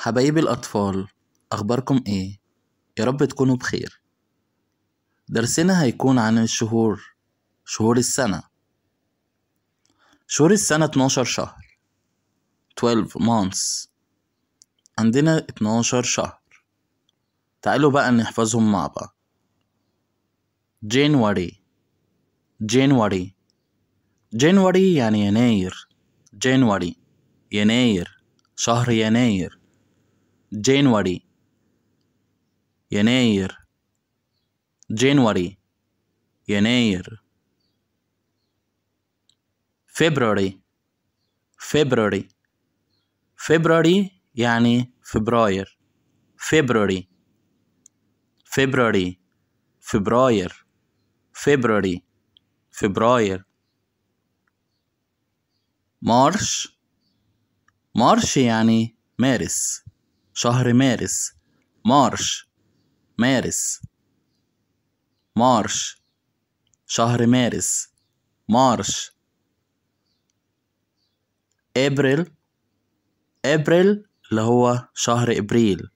حبايبي الأطفال أخباركم إيه؟ يا رب تكونوا بخير درسنا هيكون عن الشهور شهور السنة شهور السنة 12 شهر 12 months عندنا 12 شهر تعالوا بقى نحفظهم مع بعض January January January يعني يناير January يناير شهر يناير جينوري يناير جينوري يناير فبراري فبراري فبراري يعني فبراير فبراري فبراري فبراير فبراري فبراير مارش مارش يعني مارس شهر مارس مارش مارس مارش شهر مارس مارش ابريل ابريل اللي هو شهر ابريل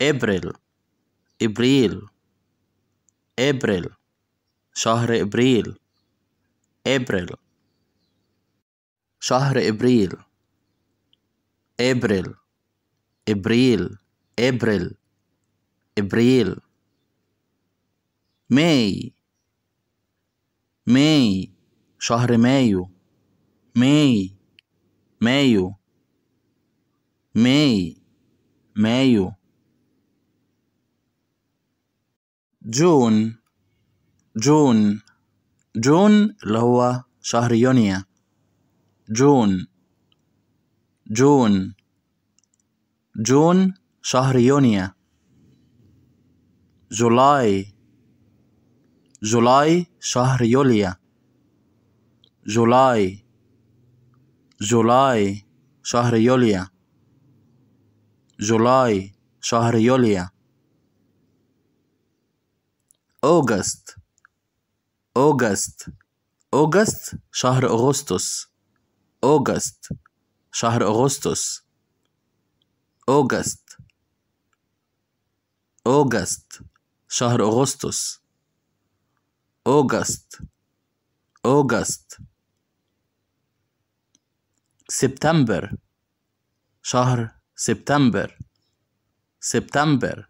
ابريل ابريل ابريل شهر ابريل ابريل شهر ابريل ابريل إبريل إبريل إبريل ماي ماي شهر مايو ماي مايو ماي مايو جون جون جون اللي هو شهر يونيو جون جون جون شهر يونيا جولاي جولاي شهر يوليا جولاي جولاي شهر يوليا جولاي شهر يوليا أوغست أوغست أوغست شهر أغسطس أوغست شهر أغسطس أوجست أوجست شهر أغسطس أوجست أوجست سبتمبر شهر سبتمبر سبتمبر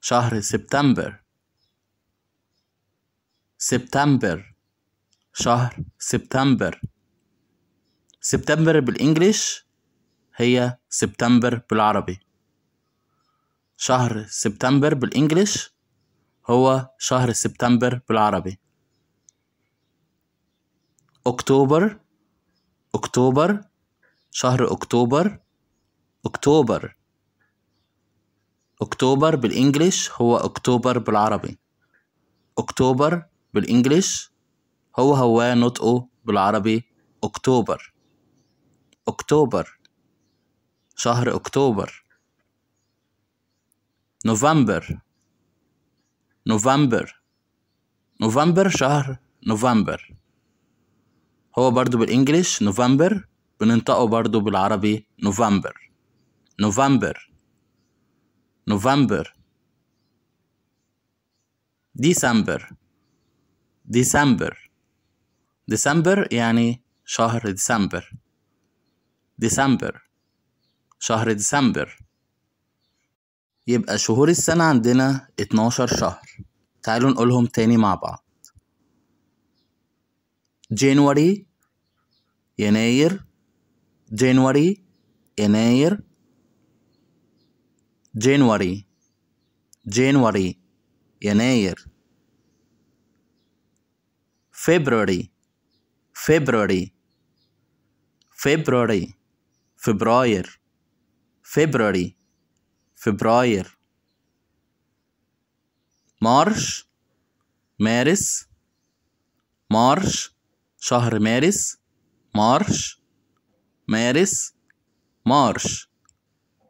شهر سبتمبر سبتمبر شهر سبتمبر سبتمبر بالإنجليش هي سبتمبر بالعربي شهر سبتمبر بالإنجليش هو شهر سبتمبر بالعربي أكتوبر أكتوبر شهر أكتوبر أكتوبر أكتوبر بالإنجليش هو أكتوبر بالعربي أكتوبر بالإنجليش هو هو نطقه بالعربي أكتوبر أكتوبر شهر أكتوبر نوفمبر نوفمبر نوفمبر شهر نوفمبر هو برضو بالإنجليش نوفمبر بننطقه برضو بالعربي نوفمبر نوفمبر نوفمبر ديسمبر ديسمبر ديسمبر يعني شهر ديسمبر ديسمبر شهر ديسمبر يبقى شهور السنة عندنا اتناشر شهر تعالوا نقولهم تاني مع بعض جانوري يناير جانوري يناير جانوري جانوري يناير فبراري فبراري فبراير فبراير February فبراير مارش مارس مارش شهر مارس مارش مارس مارش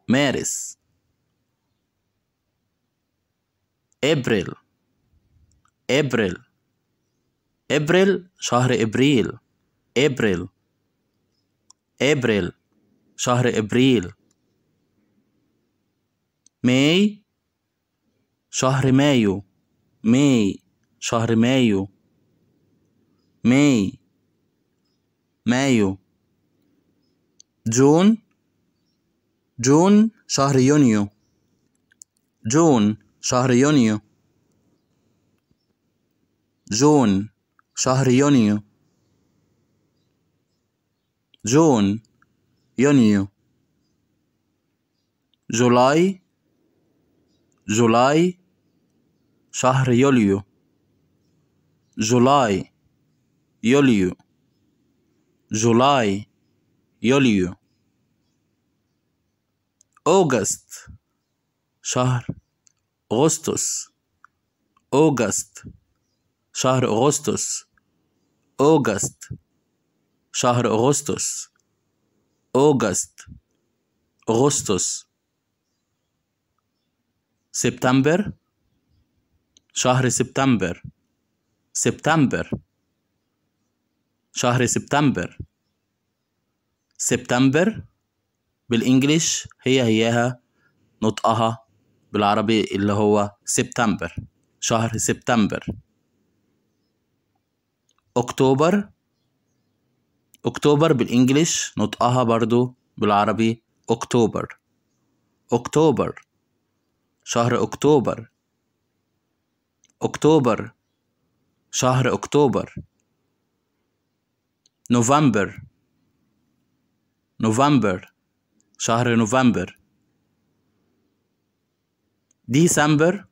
مارس ابريل ابريل ابريل شهر ابريل ابريل ابريل شهر ابريل ماي شهر مايو ماي شهر مايو ماي مايو جون جون شهر يونيو جون شهر يونيو جون شهر يونيو جون يونيو جولاي جولاي شهر يوليو جولاي يوليو جولاي يوليو أوغست شهر أغسطس أوغست شهر أغسطس أوغست شهر أغسطس أوغست أغسطس سبتمبر شهر سبتمبر سبتمبر شهر سبتمبر سبتمبر بالإنجليش هي هيها نطقها بالعربي اللي هو سبتمبر شهر سبتمبر أكتوبر أكتوبر بالإنجليش نطقها برضو بالعربي أكتوبر أكتوبر شهر أكتوبر أكتوبر شهر أكتوبر نوفمبر نوفمبر شهر نوفمبر ديسمبر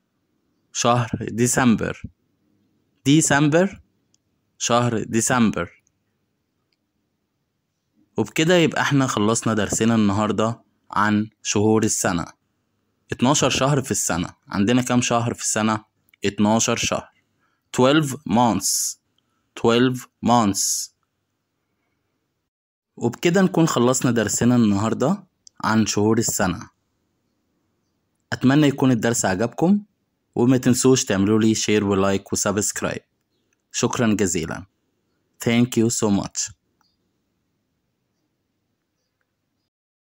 شهر ديسمبر ديسمبر شهر ديسمبر وبكده يبقى احنا خلصنا درسنا النهاردة عن شهور السنة 12 شهر في السنة عندنا كام شهر في السنة 12 شهر 12 months 12 months وبكده نكون خلصنا درسنا النهاردة عن شهور السنة أتمنى يكون الدرس عجبكم وما تنسوش تعملوا لي شير ولايك وسبسكرايب شكرا جزيلا Thank you so much